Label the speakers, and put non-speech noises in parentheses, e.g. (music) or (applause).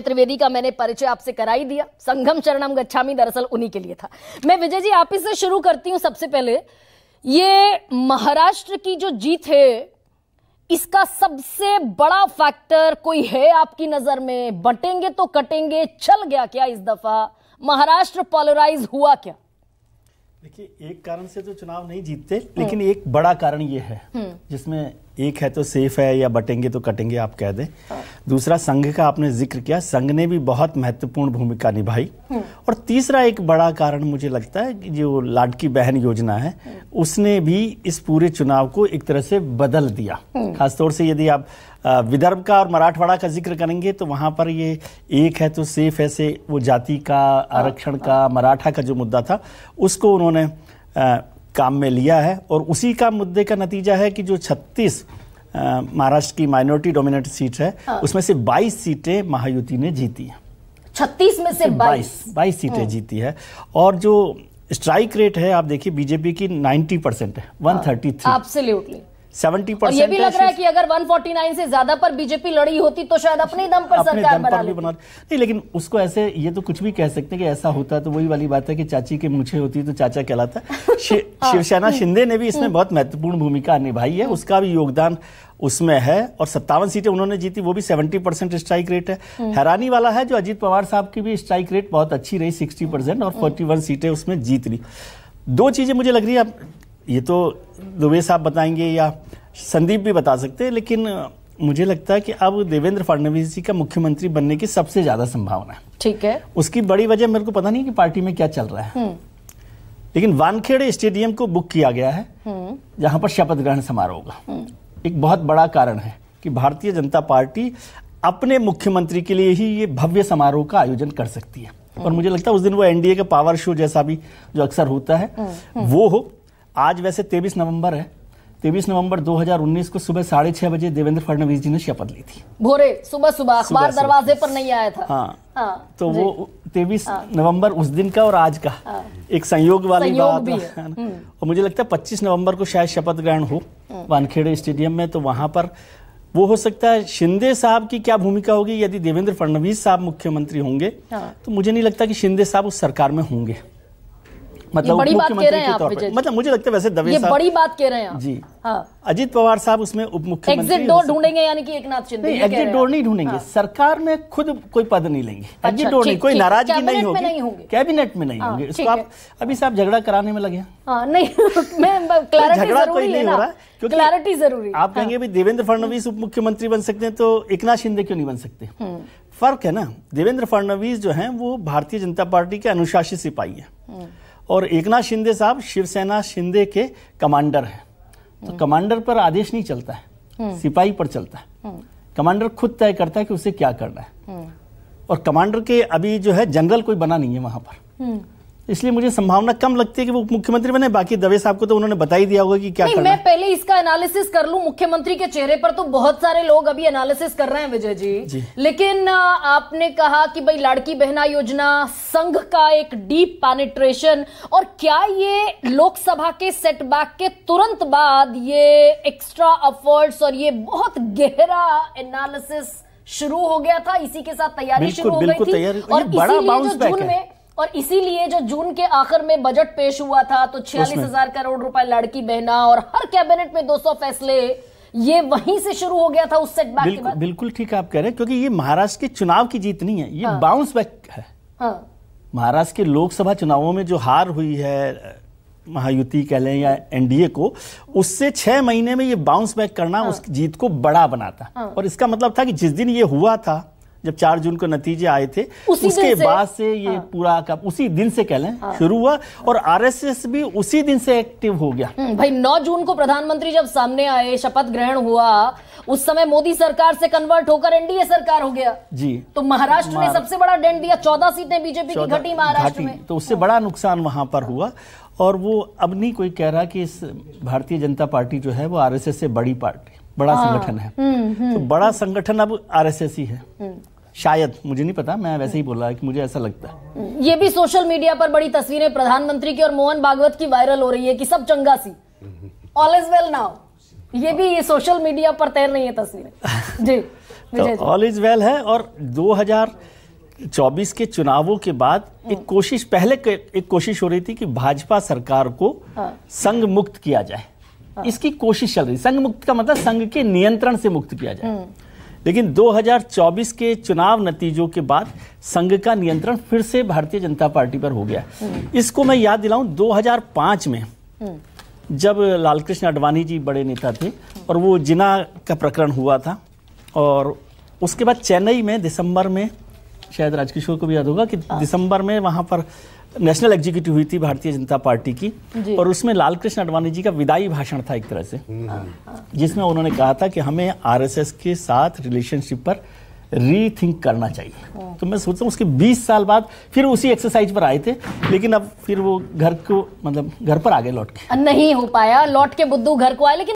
Speaker 1: चतुर्वेदी का मैंने परिचय आपसे करा ही दिया संगम शरणम गच्छामी दरअसल उन्हीं के लिए था मैं विजय जी आप ही से शुरू करती हूं सबसे पहले ये महाराष्ट्र की जो जीत है इसका सबसे बड़ा फैक्टर कोई है आपकी नजर में बटेंगे तो कटेंगे चल गया क्या इस दफा महाराष्ट्र पॉलराइज हुआ क्या
Speaker 2: देखिए एक कारण से तो चुनाव नहीं जीतते हम्म। लेकिन एक बड़ा कारण ये है हम्म। जिसमें एक है तो सेफ है या बटेंगे तो कटेंगे आप कह दें हाँ। दूसरा संघ का आपने जिक्र किया संघ ने भी बहुत महत्वपूर्ण भूमिका निभाई हम्म। और तीसरा एक बड़ा कारण मुझे लगता है कि जो लाडकी बहन योजना है उसने भी इस पूरे चुनाव को एक तरह से बदल दिया खासतौर से यदि आप विदर्भ का और मराठवाड़ा का जिक्र करेंगे तो वहाँ पर ये एक है तो सेफ ऐसे वो जाति का आरक्षण का मराठा का जो मुद्दा था उसको उन्होंने आ, काम में लिया है और उसी का मुद्दे का नतीजा है कि जो छत्तीस महाराष्ट्र की माइनॉरिटी डोमिनेट सीट है हाँ। उसमें से 22 सीटें महायुति ने जीती हैं छत्तीस
Speaker 1: में से 22
Speaker 2: 22 सीटें हम्म। जीती है और जो स्ट्राइक रेट है आप देखिए बीजेपी की 90 परसेंट है 133 हाँ। थर्टी ये भी लग रहा है कि
Speaker 1: अगर 149 से ज्यादा पर बीजेपी लड़ी होती तो शायद अपने दम पर अपने सरकार दम पर बना
Speaker 2: नहीं लेकिन उसको ऐसे ये तो कुछ भी कह सकते हैं कि ऐसा होता तो वही वाली बात है कि चाची के होती तो चाचा कहलाता (laughs) हाँ। शिवसेना शिंदे ने भी इसमें हम्म। बहुत महत्वपूर्ण भूमिका निभाई है उसका भी योगदान उसमें है और सत्तावन सीटें उन्होंने जीती वो भी सेवेंटी परसेंट स्ट्राइक रेट है हम्म। हैरानी वाला है जो अजीत पवार साहब की भी स्ट्राइक रेट बहुत अच्छी रही सिक्सटी परसेंट और हम्म। फोर्टी वन सीटें उसमें जीत ली दो चीजें मुझे लग रही है ये तो दुबे साहब बताएंगे या संदीप भी बता सकते हैं लेकिन मुझे लगता है कि अब देवेंद्र फडणवीस जी का मुख्यमंत्री बनने की सबसे ज्यादा संभावना है ठीक है उसकी बड़ी वजह मेरे को पता नहीं कि पार्टी में क्या चल रहा है हम्म। लेकिन वानखेड़े स्टेडियम को बुक किया गया है हम्म। जहां पर शपथ ग्रहण समारोह होगा हम्म। एक बहुत बड़ा कारण है कि भारतीय जनता पार्टी अपने मुख्यमंत्री के लिए ही ये भव्य समारोह का आयोजन कर सकती है और मुझे लगता है उस दिन वो एनडीए का पावर शो जैसा भी जो अक्सर होता है वो हो आज वैसे तेईस नवंबर है तेईस नवंबर 2019 को सुबह साढ़े छह बजे देवेंद्र फडणवीस जी ने शपथ ली थी
Speaker 1: भोरे सुबह सुबह अखबार दरवाजे पर नहीं आया
Speaker 2: था हाँ, हाँ तो वो तेईस हाँ, नवंबर उस दिन का और आज का हाँ, एक संयोग वाली बात है हम्म। और मुझे लगता है पच्चीस नवंबर को शायद शपथ ग्रहण हो हम्म। वानखेड़े स्टेडियम में तो वहां पर वो हो सकता है शिंदे साहब की क्या भूमिका होगी यदि देवेंद्र फडणवीस साहब मुख्यमंत्री होंगे हाँ। तो मुझे नहीं लगता कि शिंदे साहब उस सरकार में होंगे मतलब बड़ी बात मतलब मुझे लगता है वैसे दवे ये बड़ी
Speaker 1: बात कह रहे हैं जी हाँ
Speaker 2: अजीत पवार साहब उसमें उप मुख्यमंत्री एग्जिट डोर ढूंढेंगे
Speaker 1: यानी कि एकनाथ शिंदे नहीं एग्जिट डोर नहीं
Speaker 2: ढूंढेंगे हाँ। सरकार में खुद कोई पद नहीं लेंगे एग्जिट अच्छा, डोर नहीं कोई नाराजगी नहीं होगी कैबिनेट में नहीं हाँ, होंगे इसको आप अभी साहब झगड़ा कराने में लगे
Speaker 1: हाँ, नहीं (laughs) मैं झगड़ा कोई तो नहीं हो रहा क्योंकि क्लैरिटी जरूरी आप कहेंगे
Speaker 2: भाई देवेंद्र फडणवीस उप मुख्यमंत्री बन सकते हैं तो एकनाथ शिंदे क्यों नहीं बन सकते हम्म। फर्क है ना देवेंद्र फडणवीस जो हैं वो भारतीय जनता पार्टी के अनुशासित सिपाही हैं हम्म। और एक नाथ शिंदे साहब शिवसेना शिंदे के कमांडर हैं तो कमांडर पर आदेश नहीं चलता है हम्म। सिपाही पर चलता है हम्म। कमांडर खुद तय करता है कि उसे क्या करना है हम्म। और कमांडर के अभी जो है जनरल कोई बना नहीं है वहां पर इसलिए मुझे संभावना कम लगती है कि वो उप मुख्यमंत्री बने बाकी दवे साहब को तो उन्होंने बता ही दिया होगा कि क्या नहीं, करना मैं
Speaker 1: पहले इसका एनालिसिस कर लू मुख्यमंत्री के चेहरे पर तो बहुत सारे लोग अभी एनालिसिस कर रहे हैं विजय जी, जी। लेकिन आपने कहा कि भाई लाड़की बहना योजना संघ का एक डीप पैनिट्रेशन और क्या ये लोकसभा के सेटबैक के तुरंत बाद ये एक्स्ट्रा अफर्ट्स और ये बहुत गहरा एनालिसिस शुरू हो गया था इसी के साथ तैयारी शुरू हो गई थी और बड़ा बाउंस बैक है और इसीलिए जो जून के आखिर में बजट पेश हुआ था तो छियालीस हजार करोड़ रुपए लड़की बहना और हर कैबिनेट में 200 फैसले ये वहीं से शुरू हो गया था उस सेटबैक बिल्कु, के बाद
Speaker 2: बिल्कुल ठीक आप कह रहे हैं क्योंकि ये महाराष्ट्र के चुनाव की जीत नहीं है ये हाँ, बाउंस बैक है हाँ, महाराष्ट्र के लोकसभा चुनावों में जो हार हुई है महायुति कह लें या एनडीए को उससे छह महीने में ये बाउंस बैक करना हाँ, उस जीत को बड़ा बनाता हाँ, और इसका मतलब था कि जिस दिन ये हुआ था जब चार जून को नतीजे आए थे उसके बाद से ये हाँ। पूरा का उसी दिन से कह लें हाँ। शुरू हुआ और आरएसएस भी उसी दिन से एक्टिव हो गया हम्म,
Speaker 1: भाई 9 जून को प्रधानमंत्री जब सामने आए शपथ ग्रहण हुआ उस समय मोदी सरकार से कन्वर्ट होकर एनडीए सरकार हो गया जी तो महाराष्ट्र ने सबसे बड़ा डेंट दिया चौदह सीटें बीजेपी की घटी महाराष्ट्र में
Speaker 2: तो उससे बड़ा नुकसान वहां पर हुआ और वो अब नहीं कोई कह रहा कि इस भारतीय जनता पार्टी जो है वो आरएसएस से बड़ी पार्टी बड़ा हाँ। संगठन है हम्म, हम्म। तो बड़ा संगठन अब आरएसएस ही है हम्म। शायद मुझे नहीं पता मैं वैसे ही बोल रहा कि मुझे ऐसा लगता
Speaker 1: है ये भी सोशल मीडिया पर बड़ी तस्वीरें प्रधानमंत्री की और मोहन भागवत की वायरल हो रही है कि सब चंगा see all is well now ये भी ये सोशल मीडिया पर तैर रही है तस्वीरें (laughs) जी
Speaker 2: तो ऑल इज वेल है और 2024 के चुनावों के बाद हम्म। एक कोशिश पहले एक कोशिश हो रही थी कि भाजपा सरकार को हाँ। संघ मुक्त किया जाए हाँ। इसकी कोशिश चल रही संघ मुक्त का मतलब संघ के नियंत्रण से मुक्त किया जाए हम्म। लेकिन 2024 के चुनाव नतीजों के बाद संघ का नियंत्रण फिर से भारतीय जनता पार्टी पर हो गया हम्म। इसको मैं याद दिलाऊं 2005 में जब लालकृष्ण आडवाणी जी बड़े नेता थे और वो जिना का प्रकरण हुआ था और उसके बाद चेन्नई में दिसंबर में शायद राजकिशोर को भी याद होगा कि हाँ। दिसंबर में वहाँ पर नेशनल एग्जीक्यूटिव हुई थी भारतीय जनता पार्टी की और उसमें लालकृष्ण आडवाणी जी का विदाई भाषण था एक तरह से हाँ। जिसमें उन्होंने कहा था कि हमें आरएसएस के साथ रिलेशनशिप पर रीथिंक करना चाहिए तो मैं सोचता हूँ उसके 20 साल बाद फिर उसी एक्सरसाइज पर आए थे लेकिन अब फिर वो घर को मतलब घर पर आगे लौट
Speaker 1: के नहीं हो पाया लौट के बुद्धू घर को आए लेकिन